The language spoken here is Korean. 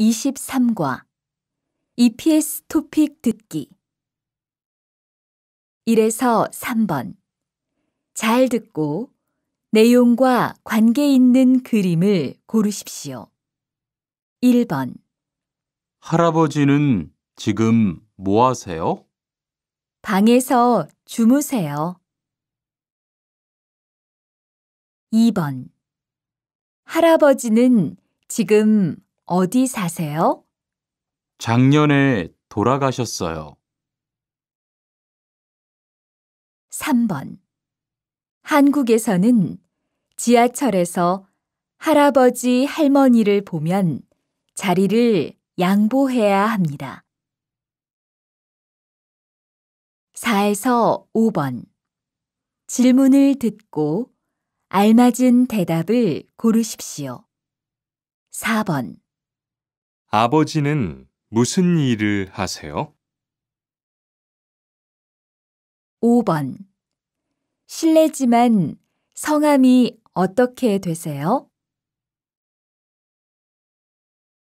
23과 EPS 토픽 듣기 1에서 3번 잘 듣고 내용과 관계 있는 그림을 고르십시오. 1번 할아버지는 지금 뭐 하세요? 방에서 주무세요. 2번 할아버지는 지금 어디 사세요? 작년에 돌아가셨어요. 3번. 한국에서는 지하철에서 할아버지, 할머니를 보면 자리를 양보해야 합니다. 4에서 5번. 질문을 듣고 알맞은 대답을 고르십시오. 4번. 아버지는 무슨 일을 하세요? 5번. 실례지만 성함이 어떻게 되세요?